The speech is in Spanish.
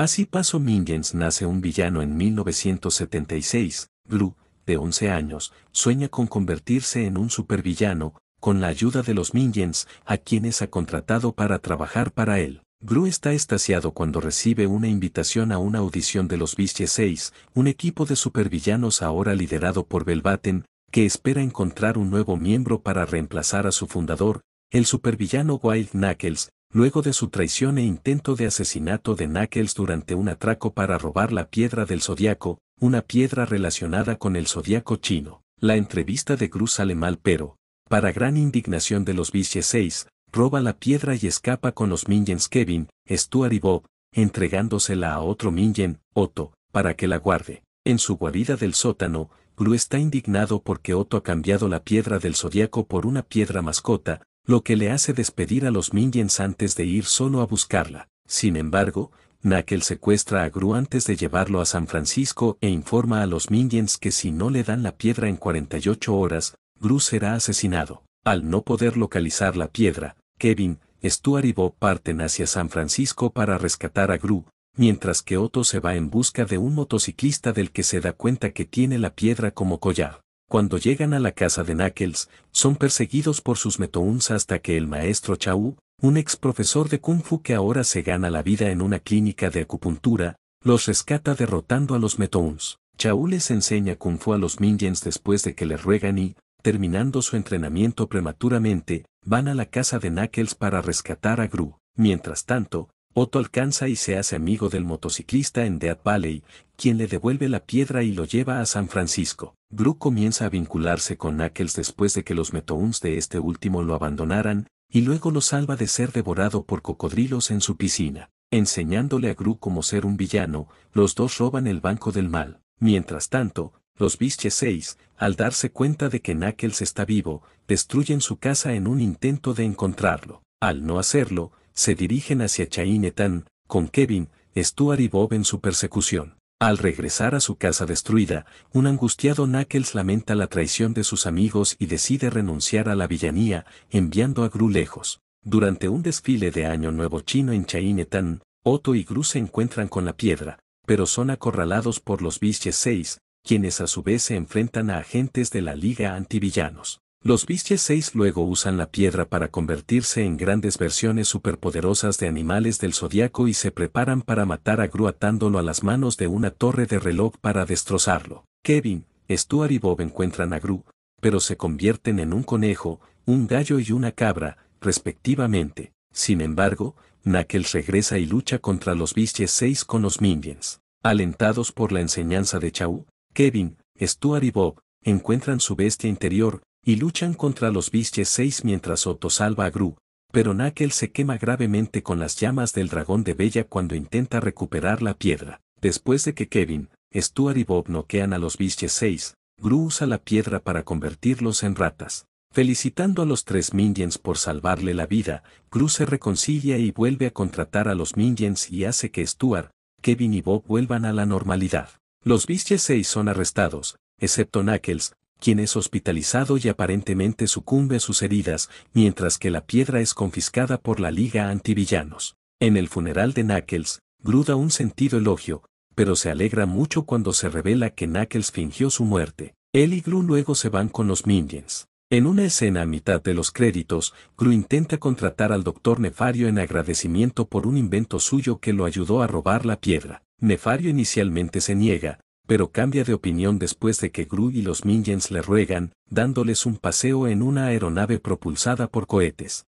Así paso Mingens nace un villano en 1976, Blue, de 11 años, sueña con convertirse en un supervillano, con la ayuda de los Mingens, a quienes ha contratado para trabajar para él. Blue está estasiado cuando recibe una invitación a una audición de los Beastie 6, un equipo de supervillanos ahora liderado por Belvaten, que espera encontrar un nuevo miembro para reemplazar a su fundador, el supervillano Wild Knuckles, luego de su traición e intento de asesinato de Knuckles durante un atraco para robar la piedra del zodiaco, una piedra relacionada con el zodiaco chino. La entrevista de Cruz sale mal pero, para gran indignación de los Vicious 6, roba la piedra y escapa con los Minions Kevin, Stuart y Bob, entregándosela a otro Minion, Otto, para que la guarde. En su guarida del sótano, Gru está indignado porque Otto ha cambiado la piedra del zodiaco por una piedra mascota, lo que le hace despedir a los minions antes de ir solo a buscarla. Sin embargo, Nakel secuestra a Gru antes de llevarlo a San Francisco e informa a los minions que si no le dan la piedra en 48 horas, Gru será asesinado. Al no poder localizar la piedra, Kevin, Stuart y Bob parten hacia San Francisco para rescatar a Gru, mientras que Otto se va en busca de un motociclista del que se da cuenta que tiene la piedra como collar. Cuando llegan a la casa de Knuckles, son perseguidos por sus metouns hasta que el maestro Chau, un ex profesor de Kung Fu que ahora se gana la vida en una clínica de acupuntura, los rescata derrotando a los metouns. Chau les enseña Kung Fu a los Minjens después de que le ruegan y, terminando su entrenamiento prematuramente, van a la casa de Knuckles para rescatar a Gru. Mientras tanto, Otto alcanza y se hace amigo del motociclista en Death Valley, quien le devuelve la piedra y lo lleva a San Francisco. Gru comienza a vincularse con Knuckles después de que los Metouns de este último lo abandonaran, y luego lo salva de ser devorado por cocodrilos en su piscina. Enseñándole a Gru cómo ser un villano, los dos roban el Banco del Mal. Mientras tanto, los Biches 6, al darse cuenta de que Knuckles está vivo, destruyen su casa en un intento de encontrarlo. Al no hacerlo, se dirigen hacia Chainetan, con Kevin, Stuart y Bob en su persecución. Al regresar a su casa destruida, un angustiado Knuckles lamenta la traición de sus amigos y decide renunciar a la villanía, enviando a Gru lejos. Durante un desfile de Año Nuevo chino en Chainetan, Otto y Gru se encuentran con la piedra, pero son acorralados por los Biches 6, quienes a su vez se enfrentan a agentes de la Liga Antivillanos. Los Bisye 6 luego usan la piedra para convertirse en grandes versiones superpoderosas de animales del zodiaco y se preparan para matar a Gru atándolo a las manos de una torre de reloj para destrozarlo. Kevin, Stuart y Bob encuentran a Gru, pero se convierten en un conejo, un gallo y una cabra, respectivamente. Sin embargo, Knuckles regresa y lucha contra los Bisye 6 con los Minions. Alentados por la enseñanza de Chau, Kevin, Stuart y Bob encuentran su bestia interior, y luchan contra los Biches 6 mientras Otto salva a Gru, pero Nakel se quema gravemente con las llamas del dragón de Bella cuando intenta recuperar la piedra. Después de que Kevin, Stuart y Bob noquean a los Biches 6, Gru usa la piedra para convertirlos en ratas. Felicitando a los tres Minions por salvarle la vida, Gru se reconcilia y vuelve a contratar a los Minions y hace que Stuart, Kevin y Bob vuelvan a la normalidad. Los Biches 6 son arrestados, excepto Knuckles, quien es hospitalizado y aparentemente sucumbe a sus heridas, mientras que la piedra es confiscada por la Liga Antivillanos. En el funeral de Knuckles, da un sentido elogio, pero se alegra mucho cuando se revela que Knuckles fingió su muerte. Él y Gru luego se van con los Minions. En una escena a mitad de los créditos, Gru intenta contratar al Doctor Nefario en agradecimiento por un invento suyo que lo ayudó a robar la piedra. Nefario inicialmente se niega, pero cambia de opinión después de que Gru y los Minions le ruegan, dándoles un paseo en una aeronave propulsada por cohetes.